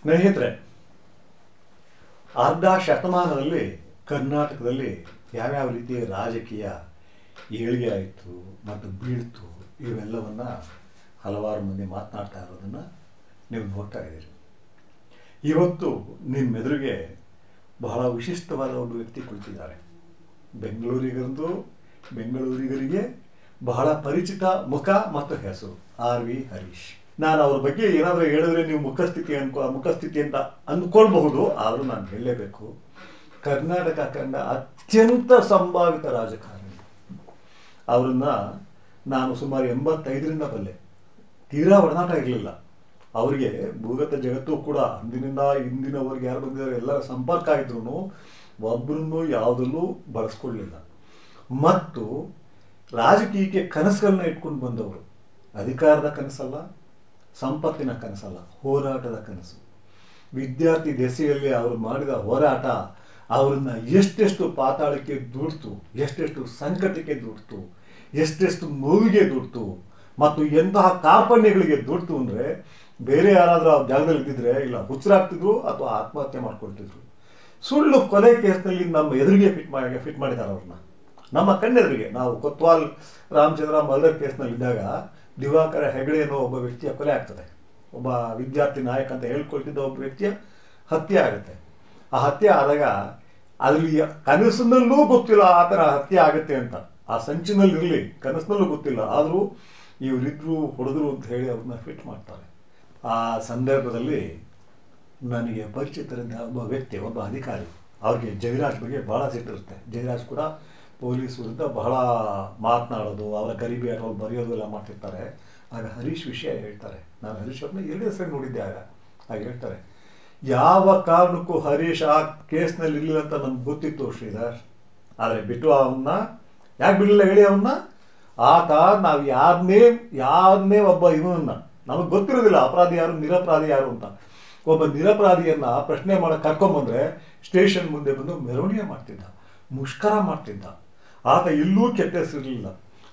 ಸ್ನೇಹಿತರೆ ಅರ್ಧ ಶತಮಾನದಲ್ಲಿ ಕರ್ನಾಟಕದಲ್ಲಿ ಯಾವ್ಯಾವ ರೀತಿಯ ರಾಜಕೀಯ ಏಳಿಗೆ ಆಯಿತು ಮತ್ತು ಬೀಳ್ತು ಇವೆಲ್ಲವನ್ನು ಹಲವಾರು ಮಂದಿ ಮಾತನಾಡ್ತಾ ಇರೋದನ್ನು ನೀವು ನೋಡ್ತಾ ಇದ್ದೀರಿ ಇವತ್ತು ನಿಮ್ಮೆದುರಿಗೆ ಬಹಳ ವಿಶಿಷ್ಟವಾದ ಒಂದು ವ್ಯಕ್ತಿ ಕುಳಿತಿದ್ದಾರೆ ಬೆಂಗಳೂರಿಗಂದು ಬೆಂಗಳೂರಿಗರಿಗೆ ಬಹಳ ಪರಿಚಿತ ಮುಖ ಮತ್ತು ಹೆಸರು ಆರ್ ವಿ ಹರೀಶ್ ನಾನು ಅವ್ರ ಬಗ್ಗೆ ಏನಾದರೂ ಹೇಳಿದ್ರೆ ನೀವು ಮುಖಸ್ಥಿತಿ ಅನ್ಕೋ ಮುಖಸ್ಥಿತಿ ಅಂತ ಅಂದ್ಕೊಳ್ಬಹುದು ಆದರೂ ನಾನು ಹೇಳಲೇಬೇಕು ಕರ್ನಾಟಕ ಕಂಡ ಅತ್ಯಂತ ಸಂಭಾವಿತ ರಾಜಕಾರಣಿ ಅವರನ್ನು ನಾನು ಸುಮಾರು ಎಂಬತ್ತೈದರಿಂದ ಬಲ್ಲೆ ತೀರಾ ಒಡನಾಟ ಇರಲಿಲ್ಲ ಅವರಿಗೆ ಭೂಗತ ಜಗತ್ತು ಕೂಡ ಅಂದಿನಿಂದ ಇಂದಿನವರೆಗೆ ಯಾರು ಬಂದಿದ್ದಾರೆ ಎಲ್ಲರ ಸಂಪರ್ಕ ಇದ್ರೂ ಒಬ್ಬರನ್ನು ಯಾವುದಲ್ಲೂ ಬಳಸ್ಕೊಳ್ಳಿಲ್ಲ ಮತ್ತು ರಾಜಕೀಯಕ್ಕೆ ಕನಸುಗಳನ್ನ ಇಟ್ಕೊಂಡು ಬಂದವರು ಅಧಿಕಾರದ ಕನಸಲ್ಲ ಸಂಪತ್ತಿನ ಕನಸಲ್ಲ ಹೋರಾಟದ ಕನಸು ವಿದ್ಯಾರ್ಥಿ ದೆಸೆಯಲ್ಲಿ ಅವರು ಮಾಡಿದ ಹೋರಾಟ ಅವರನ್ನು ಎಷ್ಟೆಷ್ಟು ಪಾತಾಳಕ್ಕೆ ದುಡ್ತು ಎಷ್ಟೆಷ್ಟು ಸಂಕಟಕ್ಕೆ ದುಡ್ತು ಎಷ್ಟೆಷ್ಟು ನೋವಿಗೆ ದುಡ್ತು ಮತ್ತು ಎಂತಹ ಕಾರ್ಪಣ್ಯಗಳಿಗೆ ದುಡ್ತು ಅಂದರೆ ಬೇರೆ ಯಾರಾದರೂ ಆ ಜಾಗದಲ್ಲಿ ಇದ್ದಿದ್ರೆ ಇಲ್ಲ ಹುಚ್ಚರಾಗ್ತಿದ್ರು ಅಥವಾ ಆತ್ಮಹತ್ಯೆ ಮಾಡ್ಕೊಳ್ತಿದ್ರು ಸುಳ್ಳು ಕೊಲೆ ಕೇಸ್ನಲ್ಲಿ ನಮ್ಮ ಎದುರಿಗೆ ಫಿಟ್ ಮಾಡಿ ಫಿಟ್ ಮಾಡಿದ್ದಾರೆ ಅವ್ರನ್ನ ನಮ್ಮ ಕಣ್ಣೆದುರಿಗೆ ನಾವು ಕೊತ್ವಾಲ್ ರಾಮಚಂದ್ರ ಮರ್ಡರ್ ಕೇಸ್ನಲ್ಲಿದ್ದಾಗ ಇದ್ದಾಗ ದಿವಾಕರ ಹೆಗಡೆ ಅನ್ನೋ ಒಬ್ಬ ವ್ಯಕ್ತಿಯ ಕೊಲೆ ಆಗ್ತದೆ ಒಬ್ಬ ವಿದ್ಯಾರ್ಥಿ ನಾಯಕ ಅಂತ ಹೇಳ್ಕೊಳ್ತಿದ್ದ ಒಬ್ಬ ವ್ಯಕ್ತಿಯ ಹತ್ಯೆ ಆಗುತ್ತೆ ಆ ಹತ್ಯೆ ಆದಾಗ ಅಲ್ಲಿ ಕನಸಿನಲ್ಲೂ ಗೊತ್ತಿಲ್ಲ ಆ ಥರ ಹತ್ಯೆ ಆಗುತ್ತೆ ಅಂತ ಆ ಸಂಚಿನಲ್ಲಿರಲಿ ಕನಸಿನಲ್ಲೂ ಗೊತ್ತಿಲ್ಲ ಆದರೂ ಇವರಿಬ್ಬರು ಹೊಡೆದ್ರು ಅಂತ ಹೇಳಿ ಅವ್ರನ್ನ ಫಿಟ್ ಮಾಡ್ತಾರೆ ಆ ಸಂದರ್ಭದಲ್ಲಿ ನನಗೆ ಪರಿಚಿತರಿಂದ ಒಬ್ಬ ವ್ಯಕ್ತಿ ಒಬ್ಬ ಅಧಿಕಾರಿ ಅವ್ರಿಗೆ ಜಯರಾಜ್ ಬಗ್ಗೆ ಭಾಳ ಸಿಟ್ಟಿರುತ್ತೆ ಜಯರಾಜ್ ಕೂಡ ಪೊಲೀಸ್ ವಿರುದ್ಧ ಬಹಳ ಮಾತನಾಡೋದು ಅವರ ಗರಿಬಿ ಅಥವಾ ಬರೆಯೋದು ಎಲ್ಲ ಮಾಡ್ತಿರ್ತಾರೆ ಆಗ ಹರೀಶ್ ವಿಷಯ ಹೇಳ್ತಾರೆ ನಾನು ಹರೀಶ್ ಅವ್ರನ್ನ ಎಲ್ಲಿ ಹೆಸರು ನೋಡಿದ್ದೆ ಆಗ ಹಾಗೆ ಹೇಳ್ತಾರೆ ಯಾವ ಕಾರಣಕ್ಕೂ ಹರೀಶ್ ಆ ಕೇಸ್ನಲ್ಲಿ ಇರಲಿಲ್ಲ ಅಂತ ನಮ್ಗೆ ಗೊತ್ತಿತ್ತು ಶ್ರೀಧರ್ ಆದರೆ ಬಿಟ್ಟು ಅವನ್ನ ಯಾಕೆ ಬಿಡಲಿಲ್ಲ ಹೇಳಿ ಅವನ್ನ ಆತ ನಾವು ಯಾರನ್ನೇ ಯಾರನ್ನೇ ಒಬ್ಬ ಇವನನ್ನ ನಮಗೆ ಗೊತ್ತಿರೋದಿಲ್ಲ ಅಪರಾಧಿ ಯಾರು ನಿರಪರಾಧಿ ಯಾರು ಅಂತ ಒಬ್ಬ ನಿರಪರಾಧಿಯನ್ನ ಪ್ರಶ್ನೆ ಮಾಡಕ್ಕೆ ಕರ್ಕೊಂಬಂದ್ರೆ ಸ್ಟೇಷನ್ ಮುಂದೆ ಬಂದು ಮೆರವಣಿಗೆ ಮಾಡ್ತಿದ್ದ ಮುಷ್ಕರ ಮಾಡ್ತಿದ್ದ ಆತ ಇಲ್ಲೂ ಕೆಟ್ಟ ಹೆಸರಿರಲಿಲ್ಲ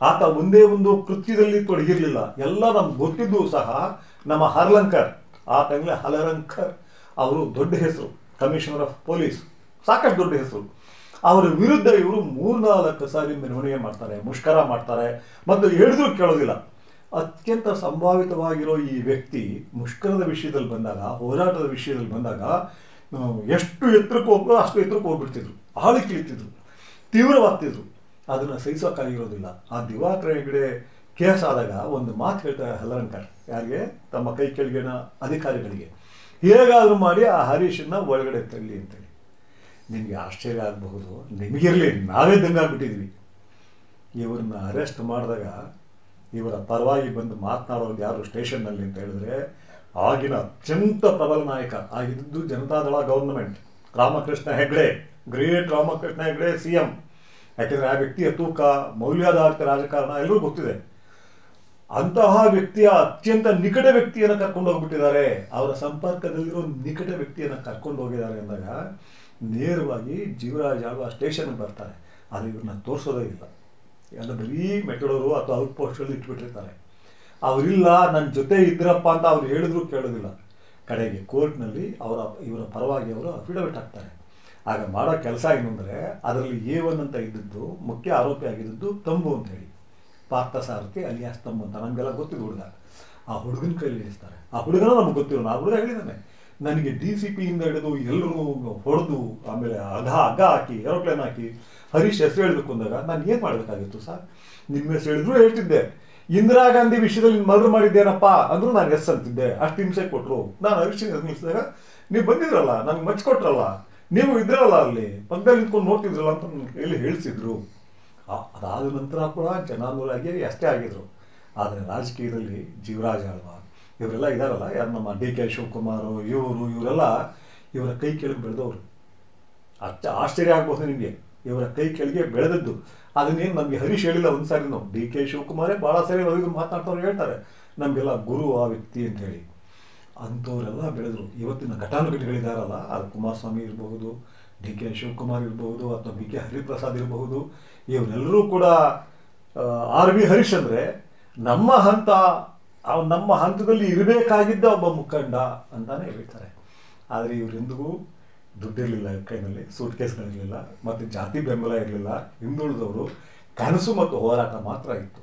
ಆತ ಒಂದೇ ಒಂದು ಕೃತ್ಯದಲ್ಲಿ ತೊಡಗಿರಲಿಲ್ಲ ಎಲ್ಲ ನಮ್ಗೆ ಗೊತ್ತಿದ್ದು ಸಹ ನಮ್ಮ ಹರ್ಲಂಕರ್ ಆತಂಗಲೇ ಹಲರಂಕರ್ ಅವರು ದೊಡ್ಡ ಹೆಸರು ಕಮಿಷನರ್ ಆಫ್ ಪೊಲೀಸ್ ಸಾಕಷ್ಟು ದೊಡ್ಡ ಹೆಸರು ಅವರ ವಿರುದ್ಧ ಇವರು ಮೂರ್ನಾಲ್ಕು ಸಾರಿ ಮೆರವಣಿಗೆ ಮಾಡ್ತಾರೆ ಮುಷ್ಕರ ಮಾಡ್ತಾರೆ ಮತ್ತು ಹೇಳಿದ್ರು ಕೇಳೋದಿಲ್ಲ ಅತ್ಯಂತ ಸಂಭಾವಿತವಾಗಿರೋ ಈ ವ್ಯಕ್ತಿ ಮುಷ್ಕರದ ವಿಷಯದಲ್ಲಿ ಬಂದಾಗ ಹೋರಾಟದ ವಿಷಯದಲ್ಲಿ ಬಂದಾಗ ಎಷ್ಟು ಎತ್ತರಕ್ಕೆ ಹೋಗ್ರೋ ಅಷ್ಟು ಎತ್ತರಕ್ಕೆ ಹೋಗ್ಬಿಡ್ತಿದ್ರು ಹಾಳು ಕೀಳ್ತಿದ್ರು ತೀವ್ರವಾಗ್ತಿದ್ರು ಅದನ್ನು ಸಹಿಸೋಕ್ಕಾಗಿರೋದಿಲ್ಲ ಆ ದಿವಾಕರ ಹೆಗಡೆ ಕೇಸ್ ಆದಾಗ ಒಂದು ಮಾತು ಹೇಳ್ತಾರೆ ಹಲರಂಕರ್ ಯಾರಿಗೆ ತಮ್ಮ ಕೈ ಕೆಳಗಿನ ಅಧಿಕಾರಿಗಳಿಗೆ ಹೇಗಾದರೂ ಮಾಡಿ ಆ ಹರೀಶನ್ನ ಒಳಗಡೆ ತಳ್ಳಿ ಅಂತೇಳಿ ನಿಮಗೆ ಆಶ್ಚರ್ಯ ಆಗಬಹುದು ನಿಮಗಿರಲಿ ನಾವೇ ದಂಗಾಗ್ಬಿಟ್ಟಿದ್ವಿ ಇವ್ರನ್ನ ಅರೆಸ್ಟ್ ಮಾಡಿದಾಗ ಇವರ ಪರವಾಗಿ ಬಂದು ಮಾತನಾಡೋದು ಯಾರು ಸ್ಟೇಷನ್ನಲ್ಲಿ ಅಂತ ಹೇಳಿದ್ರೆ ಆಗಿನ ಅತ್ಯಂತ ಪ್ರಬಲ ನಾಯಕ ಆಗಿದ್ದು Janata Dal government Ramakrishna Hegde great Ramakrishna Hegde C M ಯಾಕೆಂದರೆ ಆ ವ್ಯಕ್ತಿಯ ತೂಕ ಮೌಲ್ಯಾಧಾರಿತ ರಾಜಕಾರಣ ಎಲ್ಲರೂ ಗೊತ್ತಿದೆ ಅಂತಹ ವ್ಯಕ್ತಿಯ ಅತ್ಯಂತ ನಿಕಟ ವ್ಯಕ್ತಿಯನ್ನು ಕರ್ಕೊಂಡು ಹೋಗ್ಬಿಟ್ಟಿದ್ದಾರೆ ಅವರ ಸಂಪರ್ಕದಲ್ಲಿರೋ ನಿಕಟ ವ್ಯಕ್ತಿಯನ್ನು ಕರ್ಕೊಂಡು ಹೋಗಿದ್ದಾರೆ ಅಂದಾಗ ನೇರವಾಗಿ ಜೀವರಾಜ್ ಆಳ್ವ ಸ್ಟೇಷನ್ಗೆ ಬರ್ತಾರೆ ಆದರೆ ಇವ್ರನ್ನ ತೋರಿಸೋದೇ ಇಲ್ಲ ಎಲ್ಲ ಬರೀ ಮೆಟ್ರೋರು ಅಥವಾ ಔಟ್ ಪೋಸ್ಟಲ್ಲಿ ಇಟ್ಬಿಟ್ಟಿರ್ತಾರೆ ಅವರಿಲ್ಲ ನನ್ನ ಜೊತೆ ಇದ್ರಪ್ಪ ಅಂತ ಅವ್ರು ಹೇಳಿದ್ರು ಕೇಳೋದಿಲ್ಲ ಕಡೆಗೆ ಕೋರ್ಟ್ನಲ್ಲಿ ಅವರ ಇವರ ಪರವಾಗಿ ಅವರು ಅಫಿಡವಿಟ್ ಹಾಕ್ತಾರೆ ಆಗ ಮಾಡೋ ಕೆಲಸ ಅಂದರೆ ಅದರಲ್ಲಿ ಒನ್ ಅಂತ ಇದ್ದದ್ದು ಮುಖ್ಯ ಆರೋಪಿ ಆಗಿದ್ದು ತಂಬು ಅಂತ ಹೇಳಿ ಪಾರ್ಥ ಸಾರಥಿ ಅಲಿಯಾಸ್ ತಂಬು ಅಂತ ನಮಗೆಲ್ಲ ಗೊತ್ತಿದ್ದು ಹುಡುಗ ಆ ಹುಡುಗನ ಕೈಯಲ್ಲಿ ಇಳಿಸ್ತಾರೆ ಆ ಹುಡುಗನ ನಮ್ಗೆ ಗೊತ್ತಿರೋ ಆ ಹುಡುಗ ಹೇಳಿದ್ದಾನೆ ನನಗೆ ಡಿ ಸಿ ಪಿಯಿಂದ ಹಿಡಿದು ಎಲ್ಲರೂ ಹೊಡೆದು ಆಮೇಲೆ ಅಗ ಅಗ ಹಾಕಿ ಏರೋಪ್ಲೇನ್ ಹಾಕಿ ಹರೀಶ್ ಹೆಸರು ಹೇಳಬೇಕು ಅಂದಾಗ ನಾನು ಏನು ಮಾಡಬೇಕಾಗಿತ್ತು ಸರ್ ನಿಮ್ಮ ಹೆಸರು ಹೇಳಿದ್ರು ಹೇಳ್ತಿದ್ದೆ ಇಂದಿರಾ ಗಾಂಧಿ ವಿಷಯದಲ್ಲಿ ಮದುವೆ ಮಾಡಿದ್ದೇನಪ್ಪ ಅಂದ್ರೂ ನಾನು ಎಸ್ ಅಂತಿದ್ದೆ ಅಷ್ಟು ಹಿಂಸೆ ಕೊಟ್ಟರು ನಾನು ಹರೀಶ್ ನಿಲ್ಲಿಸಿದಾಗ ನೀವು ಬಂದಿದ್ರಲ್ಲ ನನಗೆ ಮಚ್ಚಿಕೊಟ್ರಲ್ಲ ನೀವು ಇದ್ರಲ್ಲ ಅಲ್ಲಿ ಪಕ್ಕದಲ್ಲಿ ನಿಂತ್ಕೊಂಡು ನೋಡ್ತಿದ್ರಲ್ಲ ಅಂತ ನನ್ನ ಕೈಯಲ್ಲಿ ಅದಾದ ನಂತರ ಕೂಡ ಜನಾಂಗರಾಗಿ ಅಷ್ಟೇ ಆಗಿದ್ರು ಆದರೆ ರಾಜಕೀಯದಲ್ಲಿ ಜೀವರಾಜ್ ಆಳ್ವ ಇವರೆಲ್ಲ ಇದ್ದಾರಲ್ಲ ಯಾರು ನಮ್ಮ ಡಿ ಕೆ ಶಿವಕುಮಾರು ಇವರು ಇವರೆಲ್ಲ ಇವರ ಕೈ ಕೆಳಗೆ ಬೆಳೆದವರು ಅಷ್ಟೇ ಆಶ್ಚರ್ಯ ಆಗ್ಬೋದು ನಿಮಗೆ ಇವರ ಕೈ ಕೆಳಗೆ ಬೆಳೆದದ್ದು ಅದನ್ನೇನು ನಮಗೆ ಹರೀಶ್ ಹೇಳಿಲ್ಲ ಒಂದು ಸಾರಿ ನಾವು ಡಿ ಕೆ ಶಿವಕುಮಾರೇ ಭಾಳ ಸಾರಿ ಅವ್ರಿಗೆ ಮಾತನಾಡ್ತವ್ರು ಹೇಳ್ತಾರೆ ನಮಗೆಲ್ಲ ಗುರು ಆ ವ್ಯಕ್ತಿ ಹೇಳಿ ಅಂಥವರೆಲ್ಲ ಬೆಳೆದರು ಇವತ್ತಿನ ಘಟಾನುಘಟಿಗಳಿದಾರಲ್ಲ ಅದು ಕುಮಾರಸ್ವಾಮಿ ಇರಬಹುದು ಡಿ ಕೆ ಶಿವಕುಮಾರ್ ಇರಬಹುದು ಅಥವಾ ಬಿ ಕೆ ಹರಿಪ್ರಸಾದ್ ಇರಬಹುದು ಇವರೆಲ್ಲರೂ ಕೂಡ ಆರ್ ವಿ ಹರೀಶ್ ಅಂದರೆ ನಮ್ಮ ಹಂತ ನಮ್ಮ ಹಂತದಲ್ಲಿ ಇರಬೇಕಾಗಿದ್ದ ಒಬ್ಬ ಮುಖಂಡ ಅಂತಾನೆ ಹೇಳ್ತಾರೆ ಆದರೆ ಇವರೆಂದಿಗೂ ದುಡ್ಡಿರಲಿಲ್ಲ ಕೈನಲ್ಲಿ ಸೂಟ್ ಕೇಸ್ಗಳಿರಲಿಲ್ಲ ಮತ್ತು ಜಾತಿ ಬೆಂಬಲ ಇರಲಿಲ್ಲ ಹಿಂದುಳಿದವರು ಕನಸು ಮತ್ತು ಹೋರಾಟ ಮಾತ್ರ ಇತ್ತು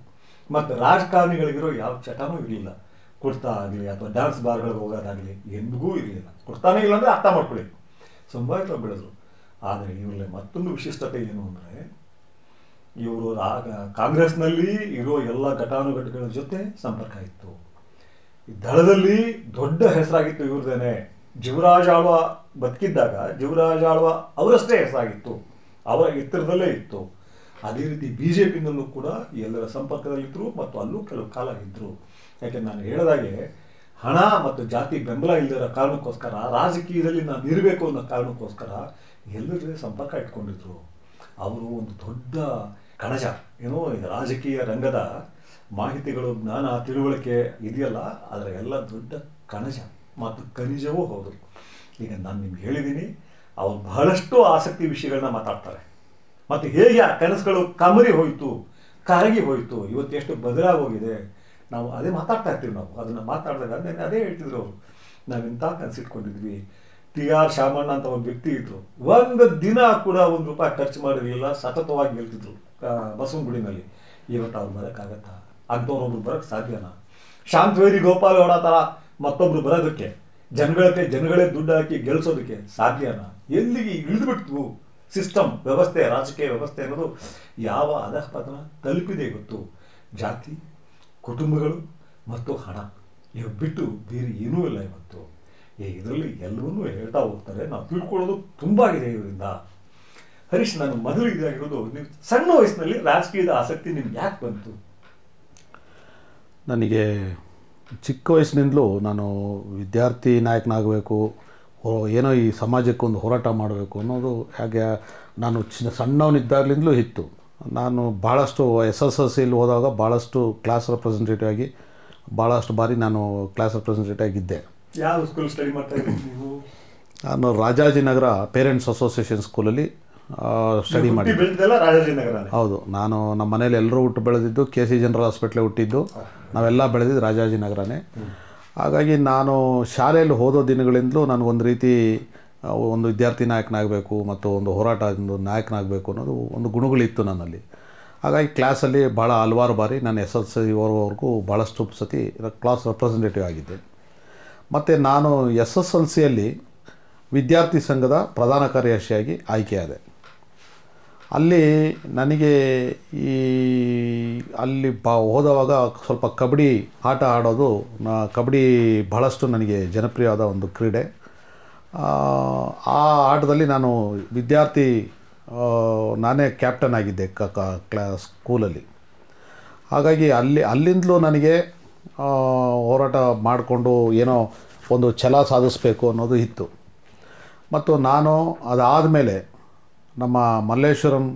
ಮತ್ತು ರಾಜಕಾರಣಿಗಳಿಗಿರೋ ಯಾವ ಚಟನೂ ಇರಲಿಲ್ಲ ಕುರ್ತಾ ಆಗಲಿ ಅಥವಾ ಡ್ಯಾನ್ಸ್ ಬಾರ್ಗಳಿಗೆ ಹೋಗೋದಾಗಲಿ ಎಂದಿಗೂ ಇರಲಿಲ್ಲ ಕುರ್ತಾನೇ ಇಲ್ಲ ಅಂದರೆ ಅರ್ಥ ಮಾಡ್ಕೊಳ್ಳಿ ಸಂಭಾವಿತ ಬೆಳೆದ್ರು ಆದರೆ ಇವರಲ್ಲಿ ಮತ್ತೊಂದು ವಿಶಿಷ್ಟತೆ ಏನು ಅಂದರೆ ಇವರು ಆಗ ಕಾಂಗ್ರೆಸ್ನಲ್ಲಿ ಇರೋ ಎಲ್ಲ ಘಟಾನುಘಟಗಳ ಜೊತೆ ಸಂಪರ್ಕ ಇತ್ತು ದಳದಲ್ಲಿ ದೊಡ್ಡ ಹೆಸರಾಗಿತ್ತು ಇವ್ರದೇನೆ ಆಳ್ವ ಬದುಕಿದ್ದಾಗ ಜೀವರಾಜ್ ಆಳ್ವ ಅವರಷ್ಟೇ ಹೆಸರಾಗಿತ್ತು ಅವರ ಎತ್ತರದಲ್ಲೇ ಇತ್ತು ಅದೇ ರೀತಿ ಬಿ ಜೆ ಪಿನಲ್ಲೂ ಕೂಡ ಎಲ್ಲರ ಸಂಪರ್ಕದಲ್ಲಿದ್ದರು ಮತ್ತು ಅಲ್ಲೂ ಕೆಲವು ಕಾಲ ಇದ್ದರು ಯಾಕೆ ನಾನು ಹೇಳಿದಾಗೆ ಹಣ ಮತ್ತು ಜಾತಿ ಬೆಂಬಲ ಇಲ್ಲದ ಕಾರಣಕ್ಕೋಸ್ಕರ ರಾಜಕೀಯದಲ್ಲಿ ನಾನು ಇರಬೇಕು ಅನ್ನೋ ಕಾರಣಕ್ಕೋಸ್ಕರ ಎಲ್ಲರ ಸಂಪರ್ಕ ಇಟ್ಕೊಂಡಿದ್ರು ಅವರು ಒಂದು ದೊಡ್ಡ ಕಣಜ ಏನೋ ರಾಜಕೀಯ ರಂಗದ ಮಾಹಿತಿಗಳು ಜ್ಞಾನ ತಿಳುವಳಿಕೆ ಇದೆಯಲ್ಲ ಅದರ ಎಲ್ಲ ದೊಡ್ಡ ಕಣಜ ಮತ್ತು ಖನಿಜವೂ ಹೌದು ಈಗ ನಾನು ನಿಮ್ಗೆ ಹೇಳಿದ್ದೀನಿ ಅವರು ಬಹಳಷ್ಟು ಆಸಕ್ತಿ ವಿಷಯಗಳನ್ನ ಮಾತಾಡ್ತಾರೆ ಮತ್ತು ಹೇಗೆ ಆ ಕನಸುಗಳು ಕಮರಿ ಹೋಯಿತು ಕರಗಿ ಹೋಯಿತು ಇವತ್ತೆಷ್ಟು ಬದಲಾಗೋಗಿದೆ ನಾವು ಅದೇ ಮಾತಾಡ್ತಾ ಇರ್ತೀವಿ ನಾವು ಅದನ್ನು ಮಾತಾಡಿದಾಗ ಅದೇ ಅದೇ ಹೇಳ್ತಿದ್ರು ಅವರು ನಾವಿಂತ ಕನಸಿಟ್ಕೊಂಡಿದ್ವಿ ಟಿ ಆರ್ ಶಾಮಣ್ಣ ಅಂತ ಒಂದು ವ್ಯಕ್ತಿ ಇದ್ರು ಒಂದು ದಿನ ಕೂಡ ಒಂದು ರೂಪಾಯಿ ಖರ್ಚು ಮಾಡಿರಲಿಲ್ಲ ಸತತವಾಗಿ ಗೆಲ್ತಿದ್ರು ಬಸವನಗುಡಿನಲ್ಲಿ ಇವತ್ತು ಅವ್ರು ಬರೋಕ್ಕಾಗತ್ತಾ ಅಂಥವ್ರೊಬ್ರು ಬರೋಕ್ಕೆ ಸಾಧ್ಯನಾ ಶಾಂತವೇರಿ ಗೌಡ ಥರ ಮತ್ತೊಬ್ರು ಬರೋದಕ್ಕೆ ಜನಗಳಕ್ಕೆ ಜನಗಳೇ ದುಡ್ಡು ಹಾಕಿ ಗೆಲ್ಸೋದಕ್ಕೆ ಸಾಧ್ಯನಾ ಎಲ್ಲಿಗೆ ಇಳಿದುಬಿಟ್ವು ಸಿಸ್ಟಮ್ ವ್ಯವಸ್ಥೆ ರಾಜಕೀಯ ವ್ಯವಸ್ಥೆ ಅನ್ನೋದು ಯಾವ ಅಧಃಪತನ ತಲುಪಿದೆ ಗೊತ್ತು ಜಾತಿ ಕುಟುಂಬಗಳು ಮತ್ತು ಹಣ ಇವು ಬಿಟ್ಟು ಬೇರೆ ಏನೂ ಇಲ್ಲ ಇವತ್ತು ಇದರಲ್ಲಿ ಎಲ್ಲವನ್ನೂ ಹೇಳ್ತಾ ಹೋಗ್ತಾರೆ ನಾವು ತಿಳ್ಕೊಳ್ಳೋದು ತುಂಬ ಇದೆ ಇವರಿಂದ ಹರೀಶ್ ನಾನು ಮೊದಲು ಇದಾಗಿರೋದು ನೀವು ಸಣ್ಣ ವಯಸ್ಸಿನಲ್ಲಿ ರಾಜಕೀಯದ ಆಸಕ್ತಿ ನಿಮ್ಗೆ ಯಾಕೆ ಬಂತು ನನಗೆ ಚಿಕ್ಕ ವಯಸ್ಸಿನಿಂದಲೂ ನಾನು ವಿದ್ಯಾರ್ಥಿ ನಾಯಕನಾಗಬೇಕು ಏನೋ ಈ ಸಮಾಜಕ್ಕೊಂದು ಹೋರಾಟ ಮಾಡಬೇಕು ಅನ್ನೋದು ಹಾಗೆ ನಾನು ಚಿನ್ನ ಸಣ್ಣವನಿದ್ದಾಗಲಿಂದಲೂ ಇತ್ತು ನಾನು ಭಾಳಷ್ಟು ಎಸ್ ಎಸ್ ಎಸ್ ಸಿಲಿ ಹೋದಾಗ ಭಾಳಷ್ಟು ಕ್ಲಾಸ್ ರೆಪ್ರೆಸೆಂಟೇಟಿವ್ ಆಗಿ ಭಾಳಷ್ಟು ಬಾರಿ ನಾನು ಕ್ಲಾಸ್ ರೆಪ್ರೆಸೆಂಟೇಟಿವ್ ಆಗಿದ್ದೆ ಯಾವ ಸ್ಕೂಲ್ ಸ್ಟಡಿ ಮಾಡ್ತಾ ನಾನು ರಾಜಾಜಿನಗರ ಪೇರೆಂಟ್ಸ್ ಅಸೋಸಿಯೇಷನ್ ಸ್ಕೂಲಲ್ಲಿ ಸ್ಟಡಿ ಮಾಡಿ ಹೌದು ನಾನು ನಮ್ಮ ಮನೇಲಿ ಎಲ್ಲರೂ ಹುಟ್ಟು ಬೆಳೆದಿದ್ದು ಕೆ ಸಿ ಜನರಲ್ ಹಾಸ್ಪಿಟ್ಲೇ ಹುಟ್ಟಿದ್ದು ನಾವೆಲ್ಲ ಬೆಳೆದಿದ್ದು ರಾಜಾಜಿನಗರನೇ ಹಾಗಾಗಿ ನಾನು ಶಾಲೆಯಲ್ಲಿ ಓದೋ ದಿನಗಳಿಂದಲೂ ನನಗೊಂದು ರೀತಿ ಒಂದು ವಿದ್ಯಾರ್ಥಿ ನಾಯಕನಾಗಬೇಕು ಮತ್ತು ಒಂದು ಹೋರಾಟ ಒಂದು ನಾಯಕನಾಗಬೇಕು ಅನ್ನೋದು ಒಂದು ಗುಣಗಳಿತ್ತು ನನ್ನಲ್ಲಿ ಹಾಗಾಗಿ ಕ್ಲಾಸಲ್ಲಿ ಭಾಳ ಹಲವಾರು ಬಾರಿ ನಾನು ಎಸ್ ಎಲ್ ಸಿವರೆಗೂ ಭಾಳಷ್ಟು ಸತಿ ಕ್ಲಾಸ್ ರೆಪ್ರೆಸೆಂಟೇಟಿವ್ ಆಗಿದ್ದೆ ಮತ್ತು ನಾನು ಎಸ್ ಎಸ್ ಎಲ್ ಸಿಯಲ್ಲಿ ವಿದ್ಯಾರ್ಥಿ ಸಂಘದ ಪ್ರಧಾನ ಕಾರ್ಯದರ್ಶಿಯಾಗಿ ಆಯ್ಕೆಯಾದೆ ಅಲ್ಲಿ ನನಗೆ ಈ ಅಲ್ಲಿ ಬಾ ಹೋದವಾಗ ಸ್ವಲ್ಪ ಕಬಡ್ಡಿ ಆಟ ಆಡೋದು ಕಬಡ್ಡಿ ಬಹಳಷ್ಟು ನನಗೆ ಜನಪ್ರಿಯವಾದ ಒಂದು ಕ್ರೀಡೆ ಆ ಆಟದಲ್ಲಿ ನಾನು ವಿದ್ಯಾರ್ಥಿ ನಾನೇ ಕ್ಯಾಪ್ಟನ್ ಆಗಿದ್ದೆ ಕ ಕ್ಲಾ ಸ್ಕೂಲಲ್ಲಿ ಹಾಗಾಗಿ ಅಲ್ಲಿ ಅಲ್ಲಿಂದಲೂ ನನಗೆ ಹೋರಾಟ ಮಾಡಿಕೊಂಡು ಏನೋ ಒಂದು ಛಲ ಸಾಧಿಸಬೇಕು ಅನ್ನೋದು ಇತ್ತು ಮತ್ತು ನಾನು ಅದಾದ ಮೇಲೆ ನಮ್ಮ ಮಲ್ಲೇಶ್ವರಂ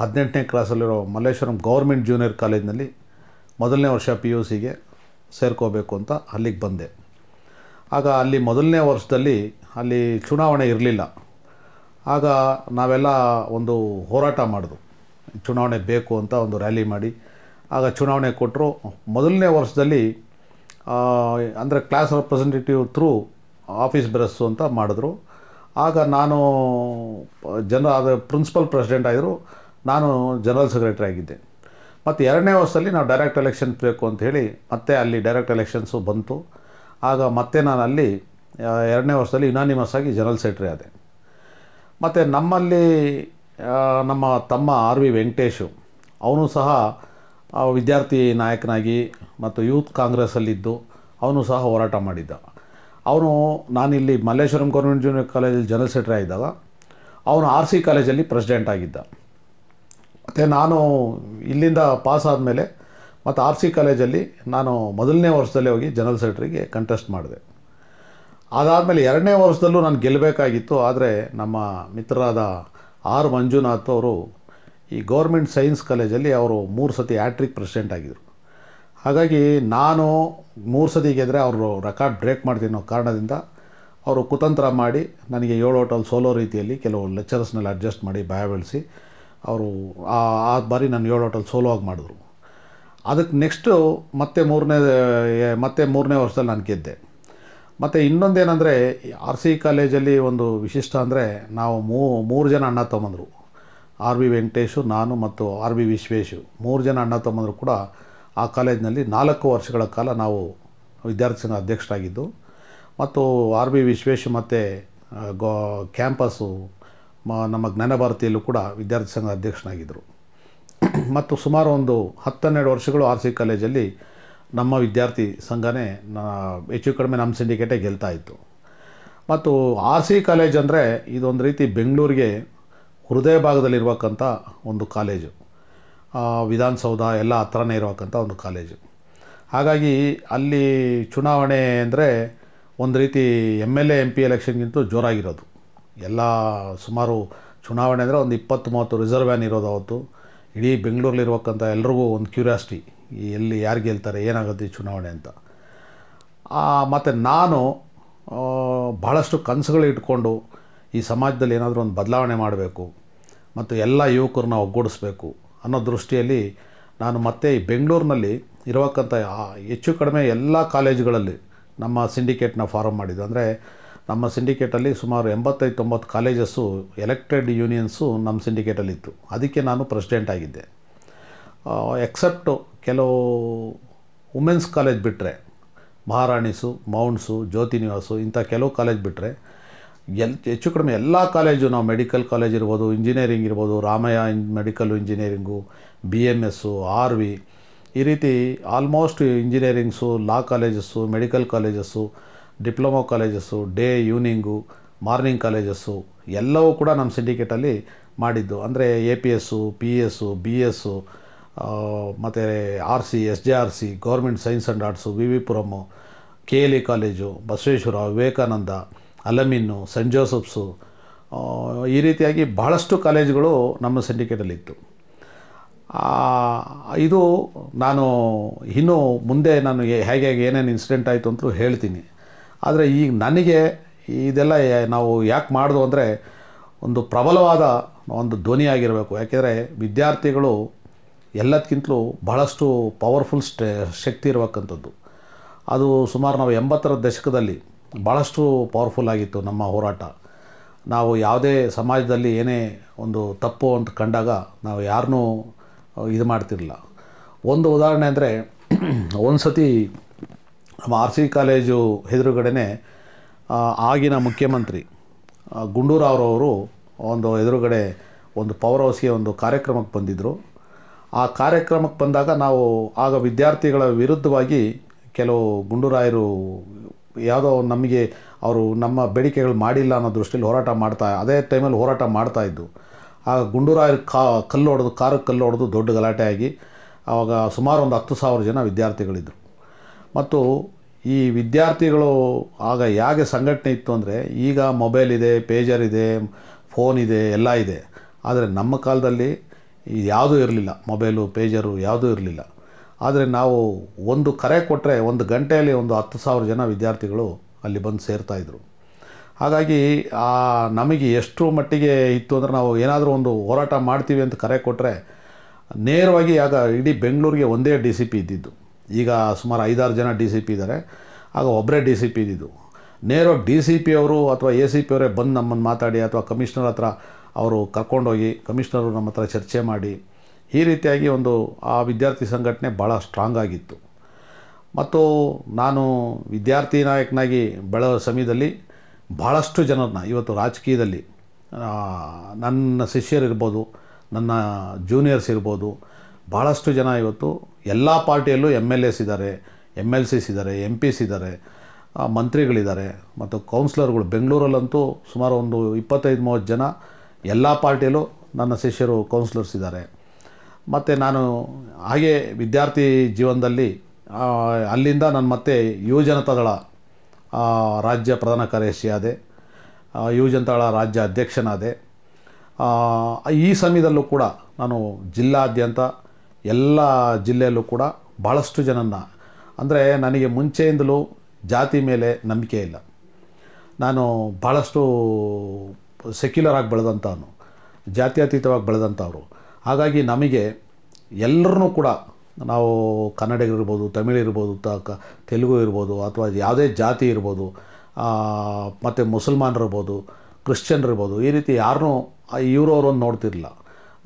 ಹದಿನೆಂಟನೇ ಕ್ಲಾಸಲ್ಲಿರೋ ಮಲ್ಲೇಶ್ವರಂ ಗೌರ್ಮೆಂಟ್ ಜೂನಿಯರ್ ಕಾಲೇಜಿನಲ್ಲಿ ಮೊದಲನೇ ವರ್ಷ ಪಿ ಯು ಸಿಗೆ ಸೇರ್ಕೋಬೇಕು ಅಂತ ಅಲ್ಲಿಗೆ ಬಂದೆ ಆಗ ಅಲ್ಲಿ ಮೊದಲನೇ ವರ್ಷದಲ್ಲಿ ಅಲ್ಲಿ ಚುನಾವಣೆ ಇರಲಿಲ್ಲ ಆಗ ನಾವೆಲ್ಲ ಒಂದು ಹೋರಾಟ ಮಾಡಿದ್ರು ಚುನಾವಣೆ ಬೇಕು ಅಂತ ಒಂದು ರ್ಯಾಲಿ ಮಾಡಿ ಆಗ ಚುನಾವಣೆ ಕೊಟ್ಟರು ಮೊದಲನೇ ವರ್ಷದಲ್ಲಿ ಅಂದರೆ class representative through office bearers ಅಂತ ಮಾಡಿದ್ರು ಆಗ ನಾನು ಜನ ಅದು ಪ್ರಿನ್ಸಿಪಲ್ ಪ್ರೆಸಿಡೆಂಟ್ ಆಗಿದ್ರು ನಾನು ಜನರಲ್ ಸೆಕ್ರೆಟರಿ ಆಗಿದ್ದೆ ಮತ್ತು ಎರಡನೇ ವರ್ಷದಲ್ಲಿ ನಾವು ಡೈರೆಕ್ಟ್ ಎಲೆಕ್ಷನ್ಸ್ ಬೇಕು ಅಂತ ಹೇಳಿ ಮತ್ತೆ ಅಲ್ಲಿ ಡೈರೆಕ್ಟ್ ಎಲೆಕ್ಷನ್ಸು ಬಂತು ಆಗ ಮತ್ತೆ ನಾನು ಅಲ್ಲಿ ಎರಡನೇ ವರ್ಷದಲ್ಲಿ ಯುನಾನಿಮಸ್ ಆಗಿ ಜನರಲ್ ಸೆಕ್ರೆಟರಿ ಆದೆ ಮತ್ತು ನಮ್ಮಲ್ಲಿ ನಮ್ಮ ತಮ್ಮ ಆರ್ ವಿ ವೆಂಕಟೇಶು ಅವನು ಸಹ ವಿದ್ಯಾರ್ಥಿ ನಾಯಕನಾಗಿ ಮತ್ತು ಯೂತ್ ಕಾಂಗ್ರೆಸ್ಸಲ್ಲಿದ್ದು ಅವನು ಸಹ ಹೋರಾಟ ಮಾಡಿದ್ದ ಅವನು ನಾನಿಲ್ಲಿ ಮಲ್ಲೇಶ್ವರಂ ಗೌರ್ಮೆಂಟ್ ಜೂನಿಯರ್ ಕಾಲೇಜಲ್ಲಿ ಜನರಲ್ ಸೆಕ್ರೆಟರಿ ಆಗಿದ್ದಾಗ ಅವನು ಆರ್ ಸಿ ಕಾಲೇಜಲ್ಲಿ ಪ್ರೆಸಿಡೆಂಟ್ ಆಗಿದ್ದ ಮತ್ತು ನಾನು ಇಲ್ಲಿಂದ ಪಾಸ್ ಆದಮೇಲೆ ಮತ್ತು ಆರ್ ಸಿ ಕಾಲೇಜಲ್ಲಿ ನಾನು ಮೊದಲನೇ ವರ್ಷದಲ್ಲೇ ಹೋಗಿ ಜನರಲ್ ಸೆಕ್ರೆಟರಿಗೆ ಕಂಟೆಸ್ಟ್ ಮಾಡಿದೆ ಅದಾದಮೇಲೆ ಎರಡನೇ ವರ್ಷದಲ್ಲೂ ನಾನು ಗೆಲ್ಲಬೇಕಾಗಿತ್ತು ಆದರೆ ನಮ್ಮ ಮಿತ್ರರಾದ ಆರ್ ಮಂಜುನಾಥ್ ಅವರು ಈ ಗೌರ್ಮೆಂಟ್ ಸೈನ್ಸ್ ಕಾಲೇಜಲ್ಲಿ ಅವರು ಮೂರು ಸತಿ ಆ್ಯಟ್ರಿಕ್ ಪ್ರೆಸಿಡೆಂಟ್ ಆಗಿದ್ದರು ಹಾಗಾಗಿ ನಾನು ಮೂರು ಸತಿ ಗೆದ್ದರೆ ಅವರು ರೆಕಾರ್ಡ್ ಬ್ರೇಕ್ ಮಾಡ್ತೀನಿ ಅನ್ನೋ ಕಾರಣದಿಂದ ಅವರು ಕುತಂತ್ರ ಮಾಡಿ ನನಗೆ ಏಳು ಹೋಟಲ್ ಸೋಲೋ ರೀತಿಯಲ್ಲಿ ಕೆಲವು ಲೆಕ್ಚರ್ಸ್ನಲ್ಲಿ ಅಡ್ಜಸ್ಟ್ ಮಾಡಿ ಭಯ ಬೆಳೆಸಿ ಅವರು ಆ ಬಾರಿ ನಾನು ಏಳು ಹೋಟಲ್ ಸೋಲೋ ಆಗಿ ಮಾಡಿದ್ರು ಅದಕ್ಕೆ ನೆಕ್ಸ್ಟು ಮತ್ತೆ ಮೂರನೇ ಮತ್ತೆ ಮೂರನೇ ವರ್ಷದಲ್ಲಿ ನಾನು ಗೆದ್ದೆ ಮತ್ತು ಇನ್ನೊಂದೇನೆಂದರೆ ಆರ್ ಸಿ ಕಾಲೇಜಲ್ಲಿ ಒಂದು ವಿಶಿಷ್ಟ ಅಂದರೆ ನಾವು ಮೂರು ಜನ ಅಣ್ಣ ತಮ್ಮಂದರು ಆರ್ ಬಿ ವೆಂಕಟೇಶು ನಾನು ಮತ್ತು ಆರ್ ಬಿ ವಿಶ್ವೇಶ್ ಮೂರು ಜನ ಅಣ್ಣ ತಮ್ಮಂದರು ಕೂಡ ಆ ಕಾಲೇಜಿನಲ್ಲಿ ನಾಲ್ಕು ವರ್ಷಗಳ ಕಾಲ ನಾವು ವಿದ್ಯಾರ್ಥಿ ಸಂಘ ಅಧ್ಯಕ್ಷರಾಗಿದ್ದು ಮತ್ತು ಆರ್ ಬಿ ವಿಶ್ವೇಶ್ ಮತ್ತು ಗೋ ಕ್ಯಾಂಪಸ್ಸು ನಮ್ಮ ಜ್ಞಾನಭಾರತಿಯಲ್ಲೂ ಕೂಡ ವಿದ್ಯಾರ್ಥಿ ಸಂಘ ಅಧ್ಯಕ್ಷನಾಗಿದ್ದರು ಮತ್ತು ಸುಮಾರು ಒಂದು ಹತ್ತನ್ನೆರಡು ವರ್ಷಗಳು ಆರ್ ಸಿ ಕಾಲೇಜಲ್ಲಿ ನಮ್ಮ ವಿದ್ಯಾರ್ಥಿ ಸಂಘನೇ ಹೆಚ್ಚು ಕಡಿಮೆ ನಮ್ಮ ಸಿಂಡಿಕೇಟೇ ಗೆಲ್ತಾ ಇತ್ತು ಮತ್ತು ಆರ್ ಸಿ ಕಾಲೇಜ್ ಅಂದರೆ ಇದೊಂದು ರೀತಿ ಬೆಂಗಳೂರಿಗೆ ಹೃದಯ ಭಾಗದಲ್ಲಿರುವಕ್ಕಂಥ ಒಂದು ಕಾಲೇಜು ವಿಧಾನಸೌಧ ಎಲ್ಲ ಹತ್ರನೇ ಇರುವಕ್ಕಂಥ ಒಂದು ಕಾಲೇಜು ಹಾಗಾಗಿ ಅಲ್ಲಿ ಚುನಾವಣೆ ಅಂದರೆ ಒಂದು ರೀತಿ M L A M P ಎಲೆಕ್ಷನ್ಗಿಂತೂ ಜೋರಾಗಿರೋದು ಎಲ್ಲ ಸುಮಾರು ಚುನಾವಣೆ ಅಂದರೆ ಒಂದು ಇಪ್ಪತ್ತು ಮೂವತ್ತು ರಿಸರ್ವ್ ವ್ಯಾನ್ ಇರೋದು ಅವತ್ತು ಇಡೀ ಬೆಂಗಳೂರಲ್ಲಿರುವಕ್ಕಂಥ ಎಲ್ರಿಗೂ ಒಂದು ಕ್ಯೂರಿಯಾಸಿಟಿ ಎಲ್ಲಿ ಯಾರು ಗೆಲ್ತಾರೆ ಏನಾಗುತ್ತೆ ಈ ಚುನಾವಣೆ ಅಂತ ಮತ್ತು ನಾನು ಬಹಳಷ್ಟು ಕನಸುಗಳು ಇಟ್ಕೊಂಡು ಈ ಸಮಾಜದಲ್ಲಿ ಏನಾದರೂ ಒಂದು ಬದಲಾವಣೆ ಮಾಡಬೇಕು ಮತ್ತು ಎಲ್ಲ ಯುವಕರನ್ನ ಒಗ್ಗೂಡಿಸ್ಬೇಕು ಅನ್ನೋ ದೃಷ್ಟಿಯಲ್ಲಿ ನಾನು ಮತ್ತೆ ಈ ಬೆಂಗಳೂರಿನಲ್ಲಿ ಇರುವಕ್ಕಂಥ ಹೆಚ್ಚು ಕಡಿಮೆ ಎಲ್ಲ ಕಾಲೇಜುಗಳಲ್ಲಿ ನಮ್ಮ ಸಿಂಡಿಕೇಟ್ನ ಫಾರ್ಮ್ ಮಾಡಿದ್ದು ಅಂದರೆ ನಮ್ಮ ಸಿಂಡಿಕೇಟಲ್ಲಿ ಸುಮಾರು ಎಂಬತ್ತೈದು ತೊಂಬತ್ತು ಕಾಲೇಜಸ್ಸು ಎಲೆಕ್ಟೆಡ್ ಯೂನಿಯನ್ಸು ನಮ್ಮ ಸಿಂಡಿಕೇಟಲ್ಲಿತ್ತು ಅದಕ್ಕೆ ನಾನು ಪ್ರೆಸಿಡೆಂಟ್ ಆಗಿದ್ದೆ ಎಕ್ಸೆಪ್ಟು ಕೆಲವು ವುಮೆನ್ಸ್ ಕಾಲೇಜ್ ಬಿಟ್ಟರೆ ಮಹಾರಾಣಿಸು ಮೌಂಟ್ಸು ನಿವಾಸು ಇಂಥ ಕೆಲವು ಕಾಲೇಜ್ ಬಿಟ್ಟರೆ ಎಲ್ ಹೆಚ್ಚು ಕಡಿಮೆ ಎಲ್ಲ ಕಾಲೇಜು ನಾವು ಮೆಡಿಕಲ್ ಕಾಲೇಜ್ ಇರ್ಬೋದು ಇಂಜಿನಿಯರಿಂಗ್ ಇರ್ಬೋದು Ramaiah in medical engineering B M S R V ಈ ರೀತಿ almost engineerings law colleges medical colleges diploma colleges day evening morning colleges ಎಲ್ಲವೂ ಕೂಡ ನಮ್ಮ ಸಿಂಡಿಕೇಟಲ್ಲಿ ಮಾಡಿದ್ದು ಅಂದರೆ A P S P S B S ಮತ್ತು R C S J R C government science and arts V V Puram K L E college Basaveshwara Vivekananda Alameen saint Joseph's ಈ ರೀತಿಯಾಗಿ ಬಹಳಷ್ಟು ಕಾಲೇಜುಗಳು ನಮ್ಮ ಸಿಂಡಿಕೇಟಲ್ಲಿತ್ತು ಇದು ನಾನು ಇನ್ನೂ ಮುಂದೆ ನಾನು ಹೇಗೆ ಹೇಗೆ ಏನೇನು ಇನ್ಸಿಡೆಂಟ್ ಆಯಿತು ಅಂತ ಹೇಳ್ತೀನಿ ಆದರೆ ಈಗ ನನಗೆ ಇದೆಲ್ಲ ನಾವು ಯಾಕೆ ಮಾಡಿದ್ವು ಅಂದರೆ ಒಂದು ಪ್ರಬಲವಾದ ಒಂದು ಧ್ವನಿಯಾಗಿರಬೇಕು ಯಾಕೆಂದರೆ ವಿದ್ಯಾರ್ಥಿಗಳು ಎಲ್ಲದಕ್ಕಿಂತಲೂ ಬಹಳಷ್ಟು ಪವರ್ಫುಲ್ ಸ್ಟೇ ಶಕ್ತಿ ಇರುವಕ್ಕಂಥದ್ದು ಅದು ಸುಮಾರು ನಾವು ಎಂಬತ್ತರ ದಶಕದಲ್ಲಿ ಭಾಳಷ್ಟು ಪವರ್ಫುಲ್ ಆಗಿತ್ತು ನಮ್ಮ ಹೋರಾಟ ನಾವು ಯಾವುದೇ ಸಮಾಜದಲ್ಲಿ ಏನೇ ಒಂದು ತಪ್ಪು ಅಂತ ಕಂಡಾಗ ನಾವು ಯಾರನ್ನೂ ಇದು ಮಾಡ್ತಿರಲಿಲ್ಲ ಒಂದು ಉದಾಹರಣೆ ಅಂದರೆ ಒಂದು ಸತಿ ನಮ್ಮ ಆರ್ ಸಿ ಕಾಲೇಜು ಎದುರುಗಡೆನೇ ಆಗಿನ ಮುಖ್ಯಮಂತ್ರಿ ಗುಂಡೂರಾವ್ರವರು ಒಂದು ಎದುರುಗಡೆ ಒಂದು ಪವರ್ ಹೌಸ್ಗೆ ಒಂದು ಕಾರ್ಯಕ್ರಮಕ್ಕೆ ಬಂದಿದ್ದರು ಆ ಕಾರ್ಯಕ್ರಮಕ್ಕೆ ಬಂದಾಗ ನಾವು ಆಗ ವಿದ್ಯಾರ್ಥಿಗಳ ವಿರುದ್ಧವಾಗಿ ಕೆಲವು ಗುಂಡುರಾಯರು ಯಾವುದೋ ನಮಗೆ ಅವರು ನಮ್ಮ ಬೇಡಿಕೆಗಳು ಮಾಡಿಲ್ಲ ಅನ್ನೋ ದೃಷ್ಟಿಯಲ್ಲಿ ಹೋರಾಟ ಮಾಡ್ತಾ ಅದೇ ಟೈಮಲ್ಲಿ ಹೋರಾಟ ಮಾಡ್ತಾಯಿದ್ದು ಆ ಗುಂಡೂರಾಯರು ಕಾ ಕಲ್ಲು ಹೊಡೆದು ಕಾರು ಕಲ್ಲು ಹೊಡೆದು ದೊಡ್ಡ ಗಲಾಟೆ ಆಗಿ ಆವಾಗ ಸುಮಾರು ಒಂದು ಹತ್ತು ಸಾವಿರ ಜನ ವಿದ್ಯಾರ್ಥಿಗಳಿದ್ದರು ಮತ್ತು ಈ ವಿದ್ಯಾರ್ಥಿಗಳು ಆಗ ಹೇಗೆ ಸಂಘಟನೆ ಇತ್ತು ಅಂದರೆ ಈಗ ಮೊಬೈಲ್ ಇದೆ ಪೇಜರ್ ಇದೆ ಫೋನ್ ಇದೆ ಎಲ್ಲ ಇದೆ ಆದರೆ ನಮ್ಮ ಕಾಲದಲ್ಲಿ ಇದು ಯಾವುದೂ ಇರಲಿಲ್ಲ ಮೊಬೈಲು ಪೇಜರು ಯಾವುದೂ ಇರಲಿಲ್ಲ ಆದರೆ ನಾವು ಒಂದು ಕರೆ ಕೊಟ್ಟರೆ ಒಂದು ಗಂಟೆಯಲ್ಲಿ ಒಂದು ಹತ್ತು ಸಾವಿರ ಜನ ವಿದ್ಯಾರ್ಥಿಗಳು ಅಲ್ಲಿ ಬಂದು ಸೇರ್ತಾಯಿದ್ರು ಹಾಗಾಗಿ ಆ ನಮಗೆ ಎಷ್ಟು ಮಟ್ಟಿಗೆ ಇತ್ತು ಅಂದರೆ ನಾವು ಏನಾದರೂ ಒಂದು ಹೋರಾಟ ಮಾಡ್ತೀವಿ ಅಂತ ಕರೆ ಕೊಟ್ಟರೆ ನೇರವಾಗಿ ಆಗ ಇಡೀ ಬೆಂಗಳೂರಿಗೆ ಒಂದೇ ಡಿ ಸಿ ಪಿ ಇದ್ದಿದ್ದು ಈಗ ಸುಮಾರು ಐದಾರು ಜನ ಡಿ ಸಿ ಪಿ ಇದ್ದಾರೆ ಆಗ ಒಬ್ಬರೇ ಡಿ ಸಿ ಪಿ ಇದ್ದಿದ್ದು ನೇರವಾಗಿ ಡಿ ಸಿ ಪಿ ಅವರು ಅಥವಾ ಎ ಸಿ ಪಿ ಅವರೇ ಬಂದು ನಮ್ಮನ್ನು ಮಾತಾಡಿ ಅಥವಾ ಕಮಿಷನರ್ ಹತ್ರ ಅವರು ಕರ್ಕೊಂಡೋಗಿ ಕಮಿಷನರು ನಮ್ಮ ಹತ್ರ ಚರ್ಚೆ ಮಾಡಿ ಈ ರೀತಿಯಾಗಿ ಒಂದು ಆ ವಿದ್ಯಾರ್ಥಿ ಸಂಘಟನೆ ಭಾಳ ಸ್ಟ್ರಾಂಗ್ ಆಗಿತ್ತು ಮತ್ತು ನಾನು ವಿದ್ಯಾರ್ಥಿ ನಾಯಕನಾಗಿ ಬೆಳೆದ ಸಮಯದಲ್ಲಿ ಭಾಳಷ್ಟು ಜನರನ್ನ ಇವತ್ತು ರಾಜಕೀಯದಲ್ಲಿ ನನ್ನ ಶಿಷ್ಯರಿರ್ಬೋದು ನನ್ನ ಜೂನಿಯರ್ಸ್ ಇರ್ಬೋದು ಭಾಳಷ್ಟು ಜನ ಇವತ್ತು ಎಲ್ಲ ಪಾರ್ಟಿಯಲ್ಲೂ ಎಮ್ ಎಲ್ ಎಸ್ ಇದ್ದಾರೆ ಎಮ್ ಎಲ್ ಸಿಸ್ ಇದ್ದಾರೆ ಎಮ್ ಪಿಸ್ ಇದ್ದಾರೆ ಮಂತ್ರಿಗಳಿದ್ದಾರೆ ಮತ್ತು ಕೌನ್ಸ್ಲರ್ಗಳು ಬೆಂಗಳೂರಲ್ಲಂತೂ ಸುಮಾರು ಒಂದು ಇಪ್ಪತ್ತೈದು ಮೂವತ್ತು ಜನ ಎಲ್ಲ ಪಾರ್ಟಿಯಲ್ಲೂ ನನ್ನ ಶಿಷ್ಯರು ಕೌನ್ಸಿಲರ್ಸ್ ಇದ್ದಾರೆ ಮತ್ತು ನಾನು ಹಾಗೆ ವಿದ್ಯಾರ್ಥಿ ಜೀವನದಲ್ಲಿ ಅಲ್ಲಿಂದ ನಾನು ಮತ್ತೆ ಯುವ ಜನತಾ ರಾಜ್ಯ ಪ್ರಧಾನ ಕಾರ್ಯದರ್ಶಿ ಆದೆ ಯುವ ಜನತಾದಳ ರಾಜ್ಯ ಅಧ್ಯಕ್ಷನಾದೆ ಈ ಸಮಯದಲ್ಲೂ ಕೂಡ ನಾನು ಜಿಲ್ಲಾದ್ಯಂತ ಎಲ್ಲ ಜಿಲ್ಲೆಯಲ್ಲೂ ಕೂಡ ಭಾಳಷ್ಟು ಜನನ್ನ ಅಂದರೆ ನನಗೆ ಮುಂಚೆಯಿಂದಲೂ ಜಾತಿ ಮೇಲೆ ನಂಬಿಕೆ ಇಲ್ಲ ನಾನು ಭಾಳಷ್ಟು ಸೆಕ್ಯುಲರ್ ಆಗಿ ಬೆಳೆದಂಥವನು ಜಾತ್ಯತೀತವಾಗಿ ಬೆಳೆದಂಥವ್ರು ಹಾಗಾಗಿ ನಮಗೆ ಎಲ್ಲರೂ ಕೂಡ ನಾವು ಕನ್ನಡಿಗರಿರ್ಬೋದು ತಮಿಳಿರ್ಬೋದು ತ ಕ ತೆಲುಗು ಇರ್ಬೋದು ಅಥವಾ ಯಾವುದೇ ಜಾತಿ ಇರ್ಬೋದು ಮತ್ತು ಮುಸಲ್ಮಾನರಿರ್ಬೋದು ಇರ್ಬೋದು ಈ ರೀತಿ ಯಾರನ್ನೂ ಇವ್ರವ್ರೊಂದು ನೋಡ್ತಿರಲಿಲ್ಲ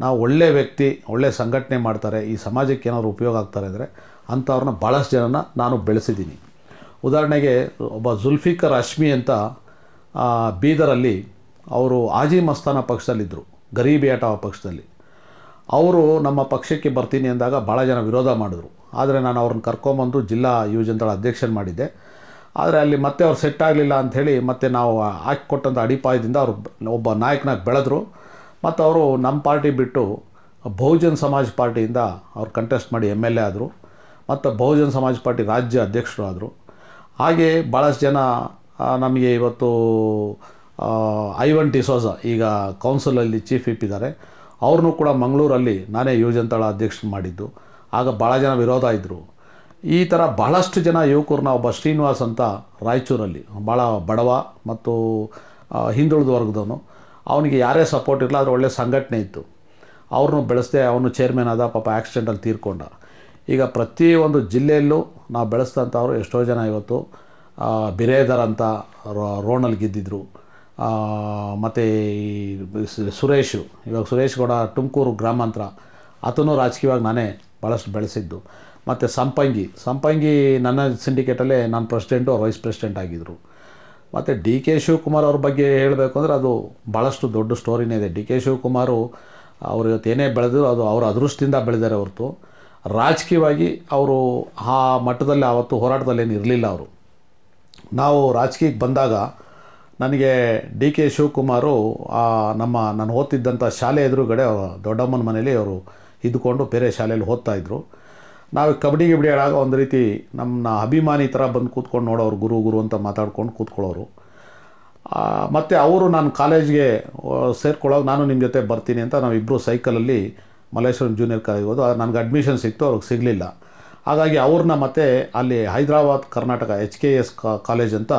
ನಾವು ಒಳ್ಳೆಯ ವ್ಯಕ್ತಿ ಒಳ್ಳೆಯ ಸಂಘಟನೆ ಮಾಡ್ತಾರೆ ಈ ಸಮಾಜಕ್ಕೆ ಏನಾದ್ರು ಉಪಯೋಗ ಆಗ್ತಾರೆ ಅಂದರೆ ಅಂಥವ್ರನ್ನ ಭಾಳಷ್ಟು ಜನನ ನಾನು ಬೆಳೆಸಿದ್ದೀನಿ ಉದಾಹರಣೆಗೆ ಒಬ್ಬ ಜುಲ್ಫಿಕರ್ ಅಶ್ಮಿ ಅಂತ ಬೀದರಲ್ಲಿ ಅವರು ಆಜಿ ಮಸ್ತಾನ ಪಕ್ಷದಲ್ಲಿದ್ದರು ಗರೀಬಿ ಆಟ ಪಕ್ಷದಲ್ಲಿ ಅವರು ನಮ್ಮ ಪಕ್ಷಕ್ಕೆ ಬರ್ತೀನಿ ಅಂದಾಗ ಭಾಳ ಜನ ವಿರೋಧ ಮಾಡಿದ್ರು ಆದರೆ ನಾನು ಅವ್ರನ್ನ ಕರ್ಕೊಂಬಂದು ಜಿಲ್ಲಾ ದಳ ಅಧ್ಯಕ್ಷನ ಮಾಡಿದ್ದೆ ಆದರೆ ಅಲ್ಲಿ ಮತ್ತೆ ಅವ್ರು ಸೆಟ್ ಆಗಲಿಲ್ಲ ಅಂಥೇಳಿ ಮತ್ತೆ ನಾವು ಹಾಕಿಕೊಟ್ಟಂಥ ಅಡಿಪಾಯದಿಂದ ಅವರು ಒಬ್ಬ ನಾಯಕನಾಗಿ ಬೆಳೆದರು ಮತ್ತು ಅವರು ನಮ್ಮ ಪಾರ್ಟಿ ಬಿಟ್ಟು ಬಹುಜನ್ ಸಮಾಜ್ ಪಾರ್ಟಿಯಿಂದ ಅವ್ರು ಕಂಟೆಸ್ಟ್ ಮಾಡಿ ಎಮ್ ಎಲ್ ಎ ಆದರು ಮತ್ತು ಬಹುಜನ್ ಸಮಾಜ್ ಪಾರ್ಟಿ ರಾಜ್ಯ ಅಧ್ಯಕ್ಷರು ಆದರು ಹಾಗೆ ಭಾಳಷ್ಟು ಜನ ನಮಗೆ ಇವತ್ತು ಐವನ್ ಡಿಸೋಜ ಈಗ ಕೌನ್ಸಿಲಲ್ಲಿ ಚೀಫ್ ವಿಪ್ ಇದ್ದಾರೆ ಅವ್ರನ್ನೂ ಕೂಡ ಮಂಗಳೂರಲ್ಲಿ ನಾನೇ ಯುವಜನತಾಳ ಅಧ್ಯಕ್ಷರು ಮಾಡಿದ್ದು ಆಗ ಭಾಳ ಜನ ವಿರೋಧ ಇದ್ದರು ಈ ಥರ ಬಹಳಷ್ಟು ಜನ ಯುವಕರನ್ನ ಒಬ್ಬ ಶ್ರೀನಿವಾಸ್ ಅಂತ ರಾಯಚೂರಲ್ಲಿ ಭಾಳ ಬಡವ ಮತ್ತು ಹಿಂದುಳಿದ ವರ್ಗದವನು ಅವನಿಗೆ ಯಾರೇ ಸಪೋರ್ಟ್ ಇರಲ್ಲ ಆದರೆ ಒಳ್ಳೆಯ ಸಂಘಟನೆ ಇತ್ತು ಅವ್ರನ್ನೂ ಬೆಳೆಸ್ದೆ ಅವನು ಚೇರ್ಮನ್ ಆದ ಪಾಪ ಆ್ಯಕ್ಸಿಡೆಂಟಲ್ಲಿ ತೀರ್ಕೊಂಡ ಈಗ ಪ್ರತಿಯೊಂದು ಜಿಲ್ಲೆಯಲ್ಲೂ ನಾವು ಬೆಳೆಸ್ದಂಥವ್ರು ಎಷ್ಟೋ ಜನ ಇವತ್ತು ಬಿರೇದರ್ ಅಂತ ರೋಣಲ್ಲಿ ಗೆದ್ದಿದ್ರು ಮತ್ತು ಈ ಸುರೇಶು ಇವಾಗ ಸುರೇಶ್ ಗೌಡ ತುಮಕೂರು ಗ್ರಾಮಾಂತರ ಆತನೂ ರಾಜಕೀಯವಾಗಿ ನಾನೇ ಭಾಳಷ್ಟು ಬೆಳೆಸಿದ್ದು ಮತ್ತು ಸಂಪಂಗಿ ಸಂಪಂಗಿ ನನ್ನ ಸಿಂಡಿಕೇಟಲ್ಲೇ ನಾನು ಪ್ರೆಸಿಡೆಂಟು ಅವ್ರು ವೈಸ್ ಪ್ರೆಸಿಡೆಂಟ್ ಆಗಿದ್ದರು ಮತ್ತು ಡಿ ಕೆ ಶಿವಕುಮಾರ್ ಅವ್ರ ಬಗ್ಗೆ ಹೇಳಬೇಕು ಅಂದರೆ ಅದು ಭಾಳಷ್ಟು ದೊಡ್ಡ ಸ್ಟೋರಿನೇ ಇದೆ ಡಿ ಕೆ ಶಿವಕುಮಾರು ಅವರು ಏನೇ ಬೆಳೆದ್ರು ಅದು ಅವರ ಅದೃಷ್ಟದಿಂದ ಬೆಳೆದಾರೆ ಹೊರತು ರಾಜಕೀಯವಾಗಿ ಅವರು ಆ ಮಟ್ಟದಲ್ಲಿ ಆವತ್ತು ಹೋರಾಟದಲ್ಲಿ ಏನು ಇರಲಿಲ್ಲ ಅವರು ನಾವು ರಾಜಕೀಯಕ್ಕೆ ಬಂದಾಗ ನನಗೆ ಡಿ ಕೆ ಶಿವಕುಮಾರು ನಮ್ಮ ನಾನು ಓದ್ತಿದ್ದಂಥ ಶಾಲೆ ಎದುರುಗಡೆ ದೊಡ್ಡಮ್ಮನ ಮನೇಲಿ ಅವರು ಇದ್ದುಕೊಂಡು ಬೇರೆ ಶಾಲೆಯಲ್ಲಿ ಓದ್ತಾಯಿದ್ರು ನಾವು ಕಬಡ್ಡಿ ಗಿಬಡಿ ಆಡಾಗ ಒಂದು ರೀತಿ ನಮ್ಮನ್ನ ಅಭಿಮಾನಿ ಥರ ಬಂದು ಕೂತ್ಕೊಂಡು ನೋಡೋರು ಗುರು ಗುರು ಅಂತ ಮಾತಾಡ್ಕೊಂಡು ಕೂತ್ಕೊಳ್ಳೋರು ಮತ್ತು ಅವರು ನಾನು ಕಾಲೇಜ್ಗೆ ಸೇರ್ಕೊಳ್ಳೋಕೆ ನಾನು ನಿಮ್ಮ ಜೊತೆ ಬರ್ತೀನಿ ಅಂತ ನಾವಿಬ್ಬರು ಸೈಕಲಲ್ಲಿ ಮಲ್ಲೇಶ್ವರಂ ಜೂನಿಯರ್ ಕಾಲೇಜ್ಗೆ ಹೋದ ನನಗೆ ಅಡ್ಮಿಷನ್ ಸಿಕ್ತು ಅವ್ರಿಗೆ ಸಿಗಲಿಲ್ಲ ಹಾಗಾಗಿ ಅವ್ರನ್ನ ಮತ್ತೆ ಅಲ್ಲಿ Hyderabad Karnataka H K S college ಅಂತ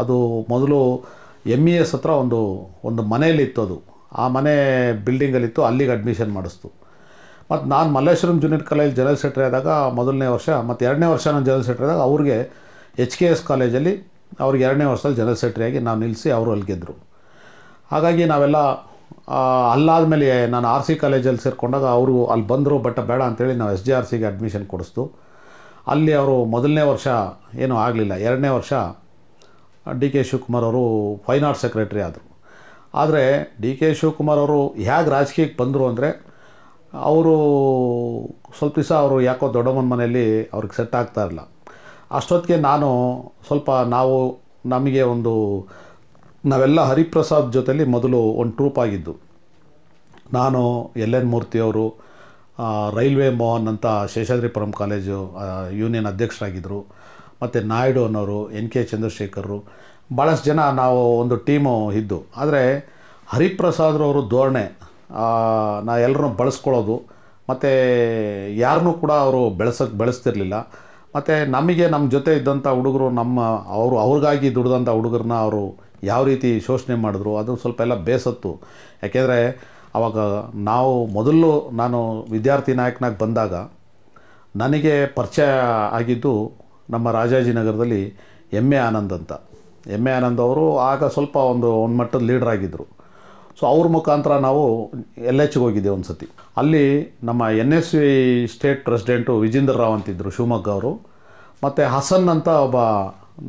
ಅದು ಮೊದಲು ಎಮ್ ಇ e ಎಸ್ ಹತ್ರ ಒಂದು ಒಂದು ಮನೆಯಲ್ಲಿತ್ತು ಅದು ಆ ಮನೆ ಬಿಲ್ಡಿಂಗಲ್ಲಿತ್ತು ಅಲ್ಲಿಗೆ ಅಡ್ಮಿಷನ್ ಮಾಡಿಸ್ತು ಮತ್ತು ನಾನು Malleshwaram junior college general secretary ಆದಾಗ ಮೊದಲನೇ ವರ್ಷ ಮತ್ತು ಎರಡನೇ ವರ್ಷ ನಾನು ಜನರಲ್ ಸೆಕ್ರೆಟರಿ ಆದಾಗ ಅವ್ರಿಗೆ ಎಚ್ ಕೆ ಎಸ್ ಕಾಲೇಜಲ್ಲಿ ಅವ್ರಿಗೆ ಎರಡನೇ ವರ್ಷದಲ್ಲಿ ಜನರಲ್ ಸೆಕ್ರೆಟರಿಯಾಗಿ ನಾವು ನಿಲ್ಲಿಸಿ ಅವರು ಅಲ್ಲಿ ಗೆದ್ದರು ಹಾಗಾಗಿ ನಾವೆಲ್ಲ ಅಲ್ಲಾದ ಮೇಲೆ ನಾನು ಆರ್ ಸಿ ಕಾಲೇಜಲ್ಲಿ ಸೇರಿಕೊಂಡಾಗ ಅವರು ಅಲ್ಲಿ ಬಂದರು ಬಟ್ ಬೇಡ ಅಂತೇಳಿ ನಾವು ಎಸ್ ಜಿ ಆರ್ ಸಿಗೆ ಅಡ್ಮಿಷನ್ ಕೊಡಿಸ್ತು ಅಲ್ಲಿ ಅವರು ಮೊದಲನೇ ವರ್ಷ ಏನೂ ಆಗಲಿಲ್ಲ ಎರಡನೇ ವರ್ಷ ಡಿ ಕೆ ಶಿವಕುಮಾರ್ ಅವರು ಫೈನ್ ಆರ್ಟ್ ಸೆಕ್ರೆಟರಿ ಆದರು ಆದರೆ ಡಿ ಕೆ ಶಿವಕುಮಾರ್ ಅವರು ಹೇಗೆ ರಾಜಕೀಯಕ್ಕೆ ಬಂದರು ಅಂದರೆ ಅವರು ಸ್ವಲ್ಪ ದಿವಸ ಅವರು ಯಾಕೋ ದೊಡ್ಡಮ್ಮನ ಮನೆಯಲ್ಲಿ ಅವ್ರಿಗೆ ಸೆಟ್ ಆಗ್ತಾ ಇರಲ್ಲ ಅಷ್ಟೊತ್ತಿಗೆ ನಾನು ಸ್ವಲ್ಪ ನಾವು ನಮಗೆ ಒಂದು ನಾವೆಲ್ಲ ಹರಿಪ್ರಸಾದ್ ಜೊತೆಯಲ್ಲಿ ಮೊದಲು ಒಂದು ಟ್ರೂಪ್ ಆಗಿದ್ದು ನಾನು ಎಲ್ ಎನ್ ಮೂರ್ತಿಯವರು ರೈಲ್ವೆ ಮೋಹನ್ ಅಂತ ಶೇಷಾದ್ರಿಪುರಂ ಕಾಲೇಜು ಯೂನಿಯನ್ ಅಧ್ಯಕ್ಷರಾಗಿದ್ದರು ಮತ್ತು ನಾಯ್ಡು ಅನ್ನೋರು ಎನ್ ಕೆ ಚಂದ್ರಶೇಖರರು ಭಾಳಷ್ಟು ಜನ ನಾವು ಒಂದು ಟೀಮು ಇದ್ದು ಆದರೆ ಹರಿಪ್ರಸಾದ್ರವರು ಧೋರಣೆ ನಾ ಎಲ್ಲರೂ ಬಳಸ್ಕೊಳ್ಳೋದು ಮತ್ತು ಯಾರನ್ನೂ ಕೂಡ ಅವರು ಬೆಳೆಸಕ್ಕೆ ಬೆಳೆಸ್ತಿರ್ಲಿಲ್ಲ ಮತ್ತು ನಮಗೆ ನಮ್ಮ ಜೊತೆ ಇದ್ದಂಥ ಹುಡುಗರು ನಮ್ಮ ಅವರು ಅವ್ರಿಗಾಗಿ ದುಡ್ದಂಥ ಹುಡುಗರನ್ನ ಅವರು ಯಾವ ರೀತಿ ಶೋಷಣೆ ಮಾಡಿದ್ರು ಅದು ಸ್ವಲ್ಪ ಎಲ್ಲ ಬೇಸತ್ತು ಯಾಕೆಂದರೆ ಆವಾಗ ನಾವು ಮೊದಲು ನಾನು ವಿದ್ಯಾರ್ಥಿ ನಾಯಕನಾಗಿ ಬಂದಾಗ ನನಗೆ ಪರಿಚಯ ಆಗಿದ್ದು ನಮ್ಮ ರಾಜಾಜಿನಗರದಲ್ಲಿ ಎಮ್ ಎ ಆನಂದ್ ಅಂತ ಎಮ್ ಎ ಆನಂದ್ ಅವರು ಆಗ ಸ್ವಲ್ಪ ಒಂದು ಒಂದು ಮಟ್ಟದ ಲೀಡ್ರ್ ಆಗಿದ್ದರು ಸೊ ಅವ್ರ ಮುಖಾಂತರ ನಾವು ಎಲ್ ಎಚ್ಗೆ ಹೋಗಿದ್ದೆವು ಒಂದು ಸತಿ ಅಲ್ಲಿ ನಮ್ಮ N S V state president Vijendra Rao ಅಂತಿದ್ದರು ಶಿವಮೊಗ್ಗ ಅವರು ಮತ್ತು ಹಸನ್ ಅಂತ ಒಬ್ಬ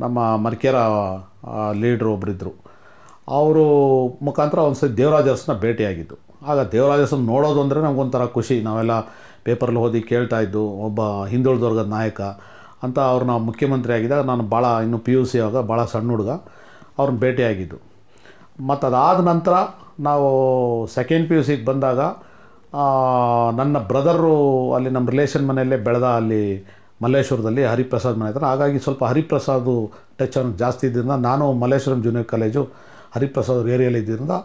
ನಮ್ಮ ಮರ್ಕೇರ ಲೀಡ್ರು ಒಬ್ಬರಿದ್ದರು ಅವರು ಮುಖಾಂತರ ಒಂದು ಸತಿ ದೇವರಾಜರ್ಸನ್ನ ಭೇಟಿಯಾಗಿದ್ದು ಆಗ ದೇವರಾಜರ್ಸನ್ನ ನೋಡೋದು ಅಂದರೆ ನಮಗೊಂಥರ ಖುಷಿ ನಾವೆಲ್ಲ ಪೇಪರಲ್ಲಿ ಓದಿ ಕೇಳ್ತಾಯಿದ್ದು ಒಬ್ಬ ಹಿಂದುಳಿದ ವರ್ಗದ ನಾಯಕ ಅಂತ ಅವ್ರನ್ನ ಮುಖ್ಯಮಂತ್ರಿ ಆಗಿದ್ದಾಗ ನಾನು ಭಾಳ ಇನ್ನು ಪಿ ಯು ಸಿ ಆಗ ಭಾಳ ಸಣ್ಣ ಹುಡುಗ ಅವ್ರನ್ನ ಭೇಟಿಯಾಗಿದ್ದು ಮತ್ತು ಅದಾದ ನಂತರ ನಾವು ಸೆಕೆಂಡ್ ಪಿ ಯು ಸಿಗೆ ಬಂದಾಗ ನನ್ನ ಬ್ರದರು ಅಲ್ಲಿ ನಮ್ಮ ರಿಲೇಷನ್ ಮನೆಯಲ್ಲೇ ಬೆಳೆದ ಅಲ್ಲಿ ಮಲ್ಲೇಶ್ವರದಲ್ಲಿ ಹರಿಪ್ರಸಾದ್ ಮನೆ ಹತ್ರ ಹಾಗಾಗಿ ಸ್ವಲ್ಪ ಹರಿಪ್ರಸಾದು ಟಚ್ ಅನ್ನೋದು ಜಾಸ್ತಿ ಇದ್ದರಿಂದ ನಾನು ಮಲ್ಲೇಶ್ವರಂ ಜೂನಿಯರ್ ಕಾಲೇಜು ಹರಿಪ್ರಸಾದ್ ಏರಿಯಲ್ಲಿ ಇದ್ದರಿಂದ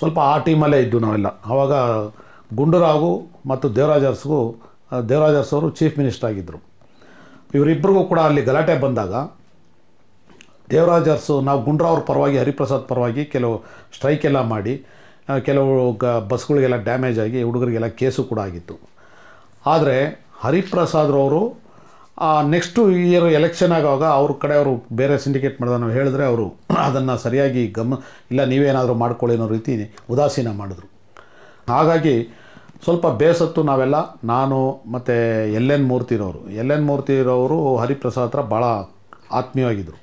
ಸ್ವಲ್ಪ ಆ ಟೀಮಲ್ಲೇ ಇದ್ದು ನಾವೆಲ್ಲ ಆವಾಗ ಗುಂಡೂರಾವು ಮತ್ತು ದೇವರಾಜರ್ಸ್ಗೂ ದೇವರಾಜರ್ಸ್ ಅವರು ಚೀಫ್ ಮಿನಿಸ್ಟರ್ ಆಗಿದ್ದರು ಇವರಿಬ್ಬರಿಗೂ ಕೂಡ ಅಲ್ಲಿ ಗಲಾಟೆ ಬಂದಾಗ ದೇವರಾಜರ್ಸು ನಾವು ಗುಂಡ್ರಾವ್ರ ಪರವಾಗಿ ಹರಿಪ್ರಸಾದ್ ಪರವಾಗಿ ಕೆಲವು ಸ್ಟ್ರೈಕ್ ಎಲ್ಲ ಮಾಡಿ ಕೆಲವು ಗ ಬಸ್ಗಳಿಗೆಲ್ಲ ಡ್ಯಾಮೇಜ್ ಆಗಿ ಹುಡುಗರಿಗೆಲ್ಲ ಕೇಸು ಕೂಡ ಆಗಿತ್ತು ಆದರೆ ಹರಿಪ್ರಸಾದ್ರವರು ನೆಕ್ಸ್ಟು ಇಯರ್ ಎಲೆಕ್ಷನ್ ಆಗುವಾಗ ಅವ್ರ ಕಡೆ ಅವರು ಬೇರೆ ಸಿಂಡಿಕೇಟ್ ಮಾಡಿದ ನಾವು ಹೇಳಿದ್ರೆ ಅವರು ಅದನ್ನು ಸರಿಯಾಗಿ ಗಮ ಇಲ್ಲ ನೀವೇನಾದರೂ ಮಾಡ್ಕೊಳ್ಳಿ ಅನ್ನೋ ರೀತಿ ಉದಾಸೀನ ಮಾಡಿದ್ರು ಹಾಗಾಗಿ ಸ್ವಲ್ಪ ಬೇಸತ್ತು ನಾವೆಲ್ಲ ನಾನು ಮತ್ತು ಎಲ್ ಎನ್ ಮೂರ್ತಿರವರು ಎಲ್ ಎನ್ ಮೂರ್ತಿರವರು ಹರಿಪ್ರಸಾದ್ ಹತ್ರ ಭಾಳ ಆತ್ಮೀಯವಾಗಿದ್ದರು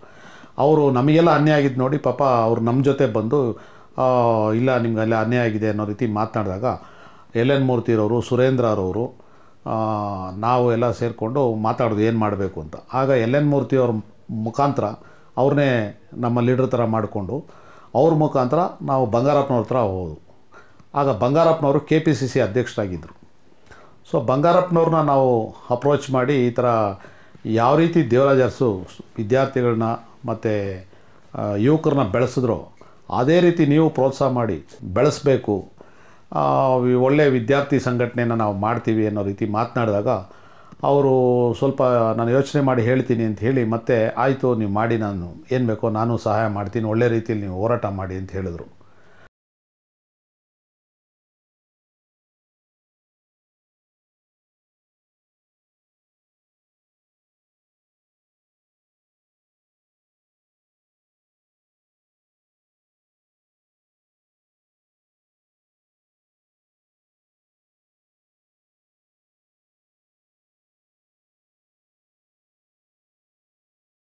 ಅವರು ನಮಗೆಲ್ಲ ಅನ್ಯ ಆಗಿದ್ದು ನೋಡಿ ಪಾಪ ಅವ್ರು ನಮ್ಮ ಜೊತೆ ಬಂದು ಇಲ್ಲ ನಿಮ್ಗೆ ಅಲ್ಲಿ ಅನ್ಯಾಯ ಆಗಿದೆ ಅನ್ನೋ ರೀತಿ ಮಾತನಾಡಿದಾಗ ಎಲ್ ಎನ್ ಮೂರ್ತಿರವರು ಸುರೇಂದ್ರರವರು ನಾವು ಎಲ್ಲ ಸೇರಿಕೊಂಡು ಮಾತಾಡೋದು ಏನು ಮಾಡಬೇಕು ಅಂತ ಆಗ ಎಲ್ ಎನ್ ಮೂರ್ತಿಯವ್ರ ಮುಖಾಂತರ ಅವ್ರನ್ನೇ ನಮ್ಮ ಲೀಡರ್ ಥರ ಮಾಡಿಕೊಂಡು ಅವ್ರ ಮುಖಾಂತರ ನಾವು ಬಂಗಾರಪ್ಪನವ್ರ ಹತ್ರ ಹೋದು ಆಗ ಬಂಗಾರಪ್ಪನವರು ಕೆ ಪಿ ಸಿ ಸಿ ಅಧ್ಯಕ್ಷರಾಗಿದ್ದರು ಸೊ ಬಂಗಾರಪ್ಪನವ್ರನ್ನ ನಾವು ಅಪ್ರೋಚ್ ಮಾಡಿ ಈ ಥರ ಯಾವ ರೀತಿ ದೇವರಾಜರ್ಸು ವಿದ್ಯಾರ್ಥಿಗಳನ್ನ ಮತ್ತು ಯುವಕರನ್ನ ಬೆಳೆಸಿದ್ರು ಅದೇ ರೀತಿ ನೀವು ಪ್ರೋತ್ಸಾಹ ಮಾಡಿ ಬೆಳೆಸಬೇಕು ಒಳ್ಳೆಯ ವಿದ್ಯಾರ್ಥಿ ಸಂಘಟನೆಯನ್ನು ನಾವು ಮಾಡ್ತೀವಿ ಅನ್ನೋ ರೀತಿ ಮಾತನಾಡಿದಾಗ ಅವರು ಸ್ವಲ್ಪ ನಾನು ಯೋಚನೆ ಮಾಡಿ ಹೇಳ್ತೀನಿ ಅಂತ ಹೇಳಿ ಮತ್ತೆ ಆಯಿತು ನೀವು ಮಾಡಿ ನಾನು ಏನು ಬೇಕೋ ನಾನು ಸಹಾಯ ಮಾಡ್ತೀನಿ ಒಳ್ಳೆ ರೀತಿಯಲ್ಲಿ ನೀವು ಹೋರಾಟ ಮಾಡಿ ಅಂತ ಹೇಳಿದರು